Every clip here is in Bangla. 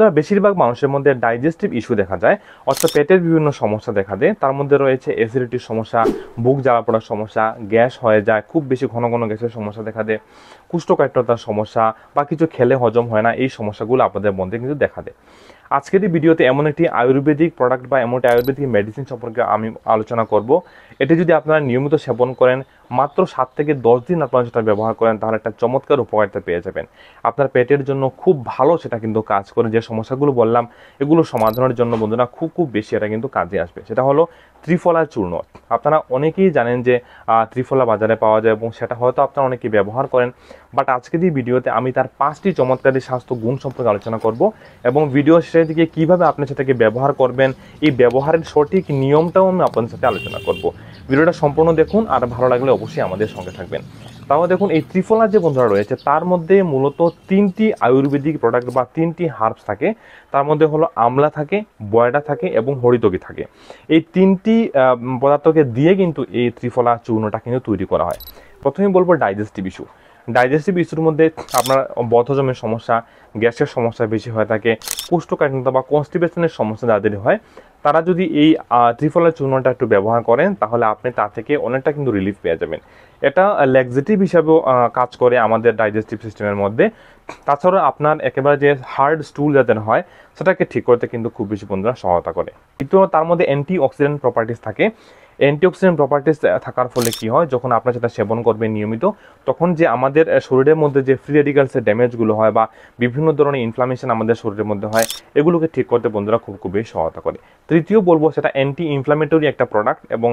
সুতরাং বেশিরভাগ মানুষের মধ্যে ডাইজেস্টিভ ইস্যু দেখা যায় অর্থাৎ পেটের বিভিন্ন সমস্যা দেখা দেয় তার মধ্যে রয়েছে অ্যাসিডিটির সমস্যা বুক জ্বালা পড়ার সমস্যা গ্যাস হয়ে যায় খুব বেশি ঘন ঘন গ্যাসের সমস্যা দেখা দেয় কুষ্ঠকাঠ্যতার সমস্যা বা কিছু খেলে হজম হয় না এই সমস্যাগুলো আপনাদের মধ্যে কিন্তু দেখা দেয় আজকের এই ভিডিওতে এমন একটি আয়ুর্বেদিক প্রোডাক্ট বা এমন একটি আয়ুর্বেদিক মেডিসিন সম্পর্কে আমি আলোচনা করব এটি যদি আপনারা নিয়মিত সেবন করেন মাত্র সাত থেকে দশ দিন আপনারা সেটা ব্যবহার করেন তাহলে একটা চমৎকার উপকারিতা পেয়ে যাবেন আপনার পেটের জন্য খুব ভালো সেটা কিন্তু কাজ করে যে সমস্যাগুলো বললাম এগুলো সমাধানের জন্য বন্ধুরা খুব খুব বেশি এটা কিন্তু কাজে আসবে সেটা হলো ত্রিফলার চূর্ণ আপনারা অনেকেই জানেন যে ত্রিফলা বাজারে পাওয়া যায় এবং সেটা হয়তো আপনারা অনেকে ব্যবহার করেন বাট আজকে এই ভিডিওতে আমি তার পাঁচটি চমৎকারী স্বাস্থ্য গুণ সম্পর্কে আলোচনা করব এবং ভিডিও শেষের দিকে কীভাবে আপনি সেটাকে ব্যবহার করবেন এই ব্যবহারের সঠিক নিয়মটাও আমি আপনাদের সাথে আলোচনা করব ভিডিওটা সম্পূর্ণ দেখুন আর ভালো লাগলে অবশ্যই আমাদের সঙ্গে থাকবেন তাও দেখুন এই ত্রিফলা যে বন্ধুরা রয়েছে তার মধ্যে মূলত তিনটি আয়ুর্বেদিক প্রোডাক্ট বা তিনটি হার্বস থাকে তার মধ্যে হলো আমলা থাকে বয়ডা থাকে এবং হরিতকি থাকে এই তিনটি পদার্থকে দিয়ে কিন্তু এই ত্রিফলা চূর্ণটা কিন্তু তৈরি করা হয় প্রথমে বলবো ডাইজেস্টিভ ইস্যু ডাইজেস্টিভ ইস্যুর মধ্যে আপনার বদ্ধজমের সমস্যা গ্যাসের সমস্যা বেশি হয়ে থাকে কোষ্ঠকাঠিন্যতা বা কনস্টিপেশনের সমস্যা যাদের হয় তারা যদি এই ত্রিফলার চূর্ণটা একটু ব্যবহার করেন তাহলে আপনি তা থেকে অনেকটা কিন্তু রিলিফ পেয়ে যাবেন এটা লেগজেটিভ হিসাবেও কাজ করে আমাদের ডাইজেস্টিভ সিস্টেমের মধ্যে তাছাড়া আপনার একেবারে যে হার্ড স্টুল যাতে হয় সেটাকে ঠিক করতে কিন্তু খুব বেশি বন্ধুরা সহায়তা করে কিন্তু তার মধ্যে অ্যান্টি অক্সিডেন্ট প্রপার্টিস থাকে অ্যান্টিঅক্সিডেন্ট প্রপার্টিস থাকার ফলে কি হয় যখন আপনার সেটা সেবন করবে নিয়মিত তখন যে আমাদের শরীরের মধ্যে যে ফ্রি রেডিকালসের ড্যামেজগুলো হয় বা বিভিন্ন ধরনের ইনফ্লামেশন আমাদের শরীরের মধ্যে হয় এগুলোকে ঠিক করতে বন্ধুরা খুব খুবই সহায়তা করে তৃতীয় বলবো সেটা অ্যান্টি ইনফ্লামেটরি একটা প্রোডাক্ট এবং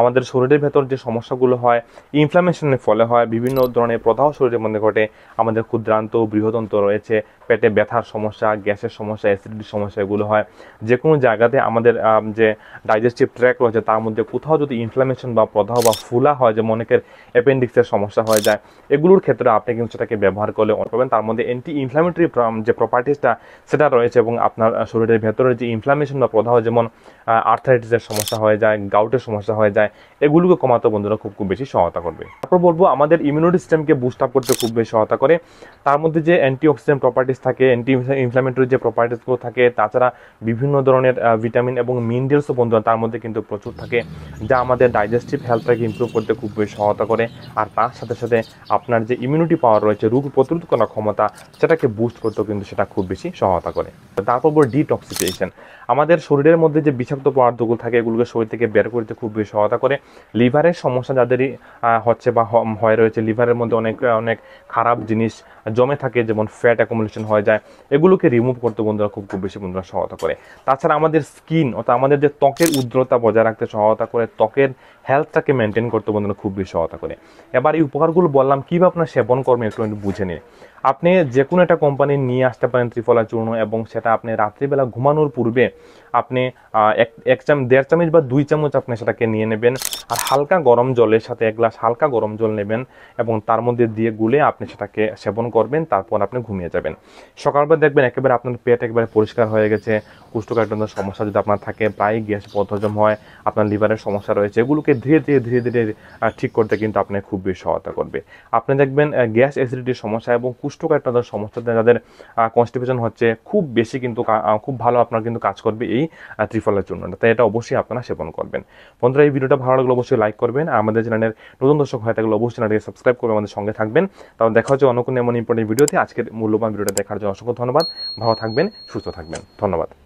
আমাদের শরীরের ভেতর যে সমস্যাগুলো হয় ইনফ্লামেশনের ফলে হয় বিভিন্ন ধরনের প্রদাহ শরীরের মধ্যে ঘটে আমাদের ক্ষুদ্রান্ত ও বৃহতন্ত্র রয়েছে পেটে ব্যথার সমস্যা গ্যাসের সমস্যা অ্যাসিডিটির সমস্যা এগুলো হয় যে কোনো জায়গাতে আমাদের যে ডাইজেস্টিভ ট্র্যাক রয়েছে তার মধ্যে কোথাও যদি ইনফ্লামেশন বা প্রদাহ বা ফুলা হয় যে অনেকের অ্যাপেন্ডিক্সের সমস্যা হয়ে যায় এগুলোর ক্ষেত্রে আপনি কিন্তু সেটাকে ব্যবহার করলে পাবেন তার মধ্যে অ্যান্টি ইনফ্লামেটরি যে প্রপার্টিসটা সেটা রয়েছে এবং আপনার শরীরের ভেতরে যে ইনফ্লামেশন বা প্রদাহ যেমন আর্থারাইটিসের সমস্যা হয়ে যায় গাউটের সমস্যা হয়ে যায় এগুলোকে কমাতে বন্ধুরা খুব খুব বেশি সহায়তা করবে তারপর বলবো আমাদের ইমিউনিটি সিস্টেমকে বুস্ট আপ করতে খুব বেশি সহায়তা করে তার মধ্যে যে অ্যান্টি অক্সিডেন্ট প্রপার্টিস থাকে অ্যান্টি ইনফ্লামেটরি যে প্রপার্টিসগুলো থাকে তাছাড়া বিভিন্ন ধরনের ভিটামিন এবং মিনারেলসও বন্ধুরা তার মধ্যে কিন্তু প্রচুর থাকে যা আমাদের ডাইজেস্টিভ হেলথটাকে ইম্প্রুভ করতে খুব বেশি সহায়তা করে আর তার সাথে সাথে আপনার যে ইমিউনিটি পাওয়ার রয়েছে রোগ প্রতিরোধ করার ক্ষমতা সেটাকে বুস্ট করতেও কিন্তু সেটা খুব বেশি সহায়তা করে তারপর ডিটক্সিফিকেশন আমাদের শরীরের মধ্যে যে বিষাক্ত পদার্থগুলো থাকে এগুলোকে শরীর থেকে বের করতে খুব বেশি সহায়তা করে লিভারের সমস্যা যাদেরই হচ্ছে বা হয় রয়েছে লিভারের মধ্যে অনেক অনেক খারাপ জিনিস জমে থাকে যেমন ফ্যাট অ্যাকুমুলেশন হয়ে যায় এগুলোকে রিমুভ করতে বন্ধুরা খুব খুব বেশি বন্ধুরা সহায়তা করে তাছাড়া আমাদের স্কিন অর্থাৎ আমাদের যে ত্বকের উদ্রতা বজায় রাখতে সহায়তা করে ত্বকের হেলথটাকে মেনটেন করতে বন্ধুরা খুব বেশি সহায়তা করে এবার এই উপকারগুলো বললাম কীভাবে আপনার সেবন কর্মে একটু বুঝে নিন আপনি যে কোনো একটা কোম্পানি নিয়ে আসতে পারেন ত্রিফলা চূর্ণ এবং সেটা আপনি রাত্রিবেলা ঘুমানোর পূর্বে আপনি এক এক চামচ দেড় চামচ বা দুই চামচ আপনি সেটাকে নিয়ে নেবেন আর হালকা গরম জলের সাথে এক গ্লাস হালকা গরম জল নেবেন এবং তার মধ্যে দিয়ে গুলে আপনি সেটাকে সেবন করবেন তারপর আপনি ঘুমিয়ে যাবেন সকালবেলা দেখবেন একেবারে আপনার পেট একেবারে পরিষ্কার হয়ে গেছে কুষ্ঠকাঠিন্যের সমস্যা যদি আপনার থাকে প্রায় গ্যাস পথহজম হয় আপনার লিভারের সমস্যা রয়েছে এগুলোকে ধীরে ধীরে ধীরে ধীরে ঠিক করতে কিন্তু আপনি খুব বেশি সহায়তা করবে আপনি দেখবেন গ্যাস অ্যাসিডিটির সমস্যা এবং কুষ্ঠ কোষ্ঠকাঠিন্যতার সমস্যা যাদের কনস্টিপেশন হচ্ছে খুব বেশি কিন্তু খুব ভালো আপনার কিন্তু কাজ করবে এই ত্রিফলের জন্য তাই এটা অবশ্যই আপনারা সেবন করবেন বন্ধুরা এই ভিডিওটা ভালো লাগলে অবশ্যই লাইক করবেন আমাদের চ্যানেলের নতুন দর্শক হয়ে থাকলে অবশ্যই চ্যানেলটিকে সাবস্ক্রাইব করবে আমাদের সঙ্গে থাকবেন তাহলে দেখা হচ্ছে অন্য কোনো এমন ইম্পর্টেন্ট ভিডিওতে আজকের মূল্যবান ভিডিওটা দেখার জন্য অসংখ্য ধন্যবাদ ভালো থাকবেন সুস্থ থাকবেন ধন্যবাদ